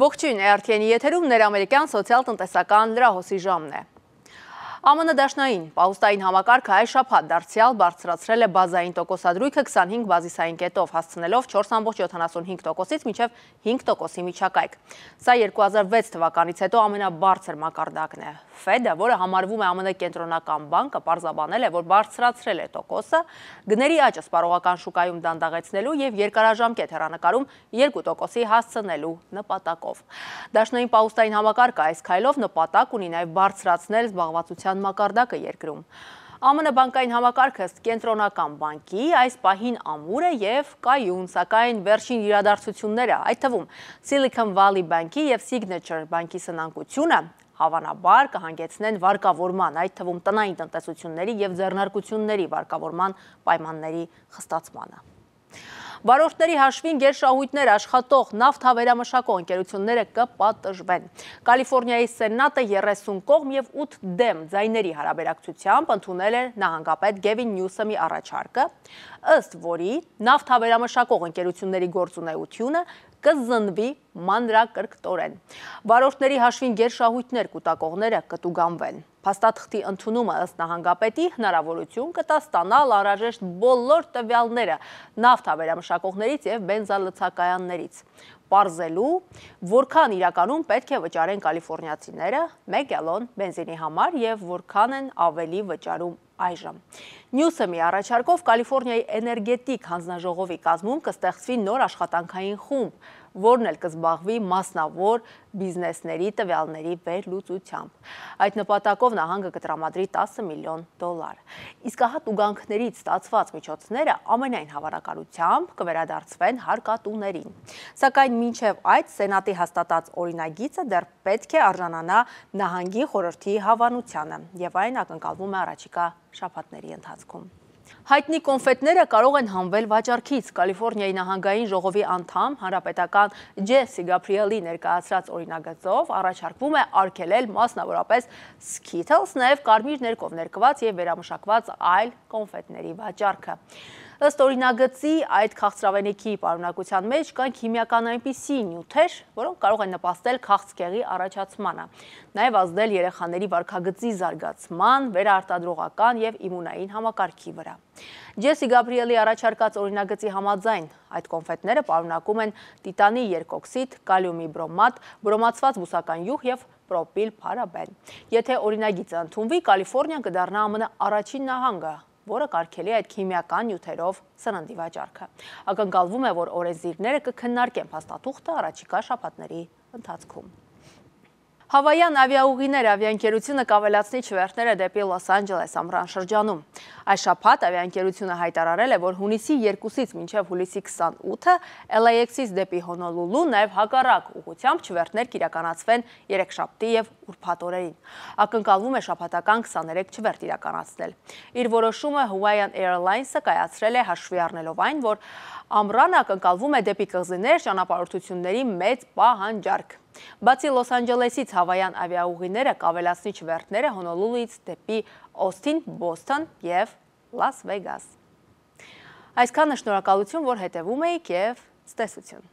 Ողջույն է արդյենի եթերում ներ ամերիկյան սոցիալ տնտեսական լրահոսի ժամն է։ ԱՄՆ դաշնային պաուստային համակարգը այս շաբաթ դարձյալ բարձրացրել է բազային տոկոսադրույքը 25 բազիսային կետով, հասցնելով 4.75 տոկոսից մինչև 5 տոկոսի միջակայք։ Սա 2006 թվականից հետո ամենաբարձր մակարդակն է։ Ֆեդը, որը համարվում է ԱՄՆ կենտրոնական բանկը, պարզաբանել է, որ բարձրացրել է տոկոսը գների աճը սպառողական շուկայում դանդաղեցնելու եւ երկարաժամկետ հեռանկարում 2%-ի հասցնելու նպատակով։ Դաշնային պաուստային համակարգը այս քայլով նպատակ ունի նաեւ բարձրացնել զբաղվածության բանկության մակարդակը երկրում։ ԱՄՆ բանկային համակարգը կենտրոնական բանկի այս պահին ամուր է եւ կայուն, սակայն վերջին իրադարձությունները, այդ թվում Silicon Valley Bank-ի եւ Signature Bank-ի սնանկությունը հավանաբար կհանգեցնեն վարկավորման, այդ թվում տնային տնտեսությունների եւ ձեռնարկությունների վարկավորման պայմանների խստացմանը։ Վարորդների հաշվին գերշահույթներ աշխատող նավթ հավերամշակող ընկերությունները կպատժվեն։ Կալիֆոռնիայի սենատը 30 կողմ եւ 8 դեմ ձայների հարաբերակցությամբ ընդունել է նահանգապետ Գևին Նյուսամի առաջարկը, ըստ որի նավթ հավերամշակող ընկերությունների գործունեությունը կզնվի մանրակրկտորեն։ Վարորդների հաշվին գերշահույթներ կուտակողները կտուգանվեն։ Փաստաթղթի ընդունումը ըստ նահանգապետի հնարավորություն կտա ստանալ անհրաժեշտ բոլոր տվյալները նավթավերամշակողներից եւ բենզալցակայաններից։ Պարզելու, որքան իրականում պետք է վճարեն կալիֆոռնիացիները 1 գալոն բենզինի համար եւ որքան են ավելի վճարում այժմ։ Նյուսըմի առաջարկով Կալիվորնիայի էներգետիկ հանձնաժողովի կազմում կստեղցվի նոր աշխատանքային խումբ, որն էլ կզբաղվի մասնավոր բիզնեսների տվյալների վերլուծությամբ։ Այդ նպատակով նահանգը կտրամադրի 10 միլիոն դոլար։ Իսկ ահա տուգանքներից ստացված միջոցները ամենայն հավանականությամբ կվերադարձվեն հարկատուներին։ Սակայն մինչև այդ սենատի հաստատած օրինագիծը դեռ պետք է արժանանա նահանգի խորհրդի հավանությանը, եւ այն ակնկալվում է առաջիկա շաբաթների ընթացքում ընթացքում։ Հայտնի կոնֆետները կարող են հանվել վաճարքից։ Կալիֆոռնիայի նահանգային ժողովի անդամ հանրապետական Ջեսի Գաբրիելի ներկայացրած օրինագծով առաջարկվում է արգելել մասնավորապես Skittles, նաև կարմիր ներկով ներկված եւ վերամշակված այլ կոնֆետների վաճառքը։ Ըստ օրինագծի, այդ քաղցրավենիքի պարունակության մեջ կան քիմիական այնպիսի նյութեր, որոնք կարող են նպաստել քաղցկեղի առաջացմանը, նաև ազդել երեխաների վարքագծի զարգացման, վերարտադրողական եւ իմունային համակարգի վրա։ Ջեսի Գաբրիելի առաջարկած օրինագծի համաձայն այդ կոնֆետները պարունակում են տիտանի երկօքսիդ, կալիումի բրոմատ, բրոմացված բուսական յուղ եւ պրոպիլ պարաբեն։ Եթե օրինագիծը ընդունվի, Կալիֆոռնիան կդառնա ԱՄՆ առաջին նահանգը, որը կարգելի է այդ քիմիական նյութերով սննդի վաճառքը։ Ակնկալվում է, որ օրենսդիրները կքննարկեն փաստաթուղթը առաջիկա շաբաթների ընթացքում։ Հավայան ավիաուղիներ ավիաընկերությունը կավելացնի չվերթները դեպի Լոս Անջելես ամռան շրջանում։ Այս շաբաթ ավիաընկերությունը հայտարարել է, որ հունիսի 2-ից մինչև հուլիսի 28-ը LAX-ից դեպի Հոնոլուլու նաև հակառակ ուղությամբ չվերթներ կիրականացվեն երեքշաբթի եւ ուրբաթ օրերին։ Ակնկալվում է շաբաթական 23 չվերթ իրականացնել։ Իր որոշումը Hawaiian Airlines-ը կայացրել է հաշվի առնելով այն, որ ամռանը ակնկալվում է դեպի կղզիներ ճանապարհորդությունների մեծ պահանջարկ։ Բացի Լոս Անջելեսից հավայան ավիաուղիները կավելացնի չվերթները Հոնոլուլուից դեպի Օստին, Բոստոն եւ Լաս Վեգաս։ Այսքանը շնորհակալություն, որ հետևում եք եւ ստեսություն։